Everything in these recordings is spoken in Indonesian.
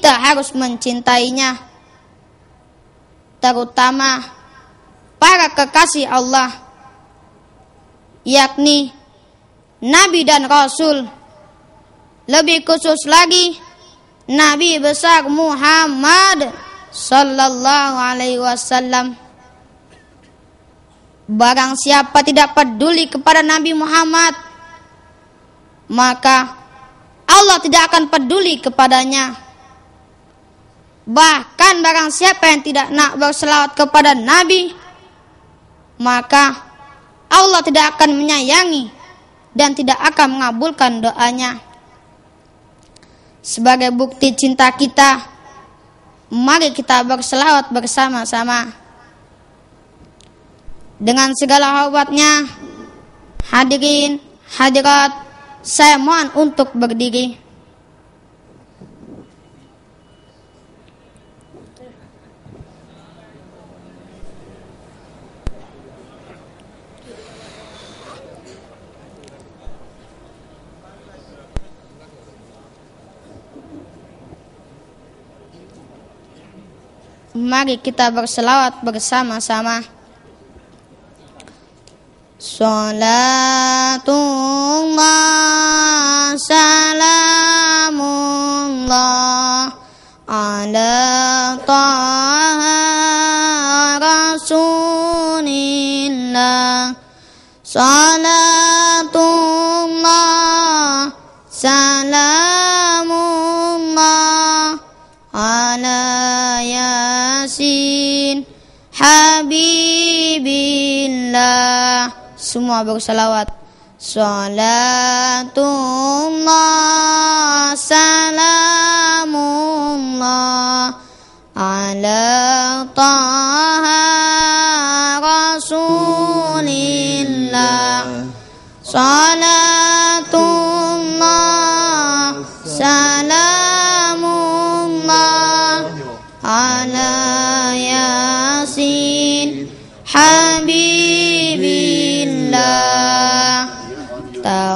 kita harus mencintainya, terutama para kekasih Allah, yakni Nabi dan Rasul. Lebih khusus lagi, Nabi besar Muhammad Sallallahu Alaihi Wasallam. Barang siapa tidak peduli kepada Nabi Muhammad, maka Allah tidak akan peduli kepadanya. Bahkan barang siapa yang tidak nak berselawat kepada Nabi, maka Allah tidak akan menyayangi dan tidak akan mengabulkan doanya. Sebagai bukti cinta kita, mari kita berselawat bersama-sama. Dengan segala hawatnya hadirin, hadirat, saya mohon untuk berdiri. Mari kita berselawat bersama-sama. Salatullah salamullah ala ta'ala rasulillah salam Habibillah Semua bersalawat Salatullah Salamullah Ala Taha Rasulillah Salat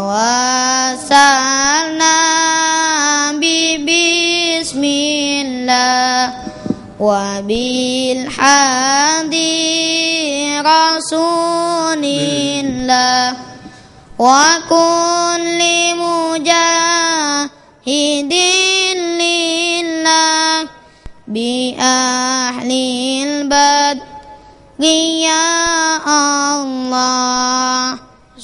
وسألنا ببسم الله وبالحادي رسول الله وكن لمجاهد لله بأهل البدر يا الله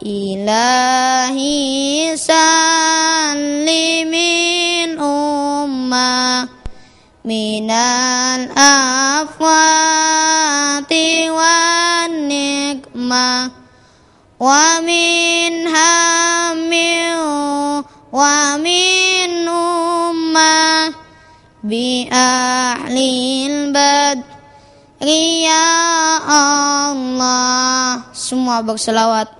ilahi salimin umma minal afwati wan nikma wa min hamil wa min umma bi ahlil bad ya Allah semua berselawat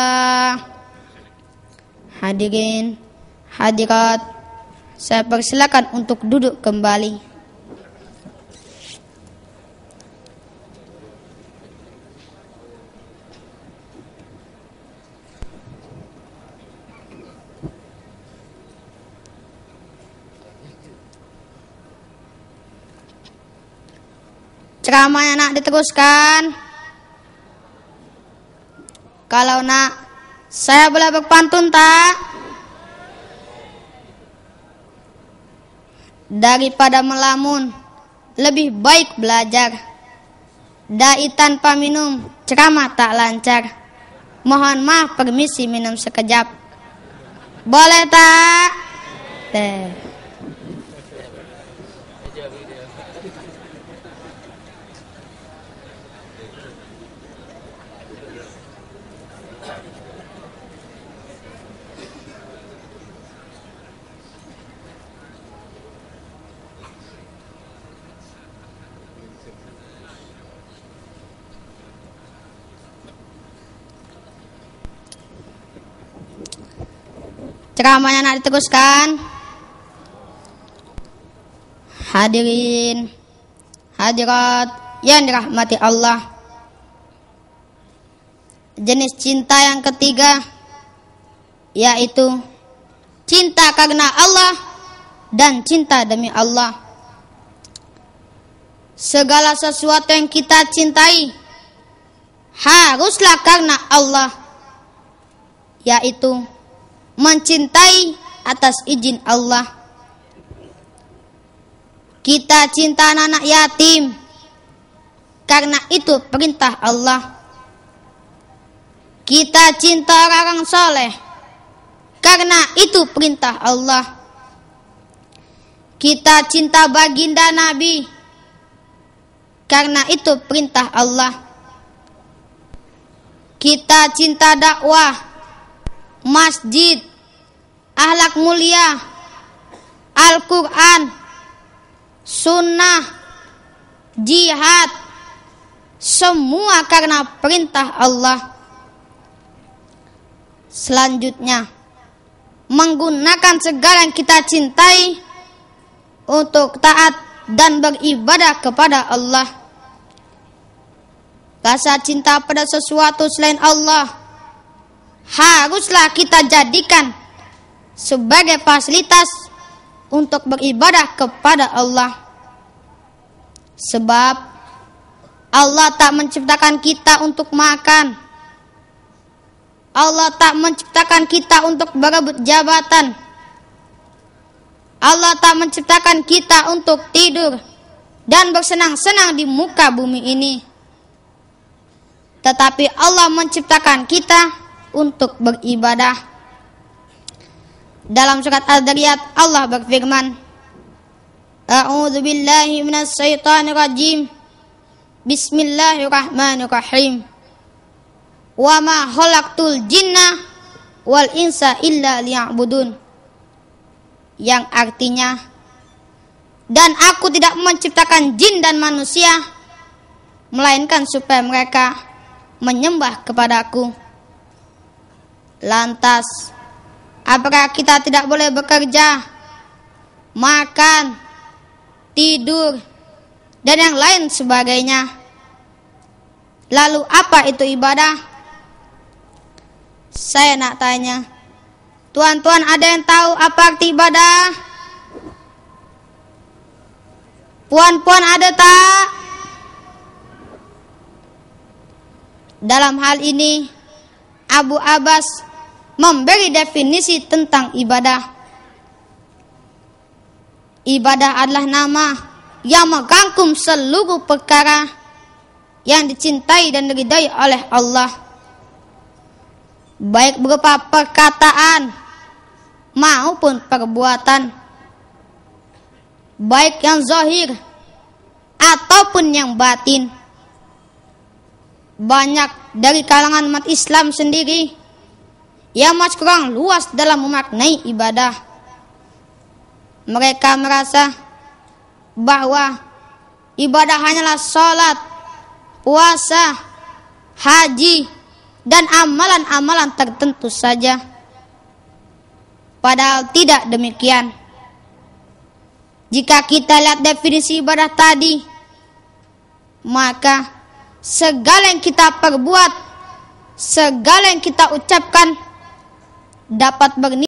Hadirin, hadirat, saya persilakan untuk duduk kembali. Ceramahnya nak diteruskan. Kalau nak saya boleh berpantun tak? Daripada melamun, lebih baik belajar. Dai tanpa minum, ceramah tak lancar. Mohon maaf permisi minum sekejap. Boleh tak? Teh. ceramahnya nak diteruskan hadirin hadirat yang dirahmati Allah jenis cinta yang ketiga yaitu cinta karena Allah dan cinta demi Allah segala sesuatu yang kita cintai haruslah karena Allah yaitu mencintai atas izin Allah. Kita cinta anak yatim karena itu perintah Allah. Kita cinta orang soleh karena itu perintah Allah. Kita cinta baginda Nabi karena itu perintah Allah. Kita cinta dakwah masjid, ahlak mulia, Al-Quran, sunnah, jihad, semua karena perintah Allah. Selanjutnya, menggunakan segala yang kita cintai untuk taat dan beribadah kepada Allah. Rasa cinta pada sesuatu selain Allah haruslah kita jadikan sebagai fasilitas untuk beribadah kepada Allah. Sebab Allah tak menciptakan kita untuk makan. Allah tak menciptakan kita untuk berebut jabatan. Allah tak menciptakan kita untuk tidur dan bersenang-senang di muka bumi ini. Tetapi Allah menciptakan kita untuk beribadah. Dalam surat Ad-Dariyat Allah berfirman, A'udzu billahi minas syaithanir rajim. Bismillahirrahmanirrahim. Wa ma khalaqtul jinna wal insa illa liya'budun. Yang artinya dan aku tidak menciptakan jin dan manusia melainkan supaya mereka menyembah kepadaku. Lantas, apakah kita tidak boleh bekerja, makan, tidur, dan yang lain sebagainya? Lalu apa itu ibadah? Saya nak tanya. Tuan-tuan ada yang tahu apa arti ibadah? Puan-puan ada tak? Dalam hal ini Abu Abbas memberi definisi tentang ibadah. Ibadah adalah nama yang merangkum seluruh perkara yang dicintai dan diridai oleh Allah. Baik berupa perkataan maupun perbuatan. Baik yang zahir ataupun yang batin. Banyak dari kalangan umat Islam sendiri yang masih kurang luas dalam memaknai ibadah. Mereka merasa bahwa ibadah hanyalah sholat, puasa, haji, dan amalan-amalan tertentu saja. Padahal tidak demikian. Jika kita lihat definisi ibadah tadi, maka segala yang kita perbuat, segala yang kita ucapkan, Dapat bag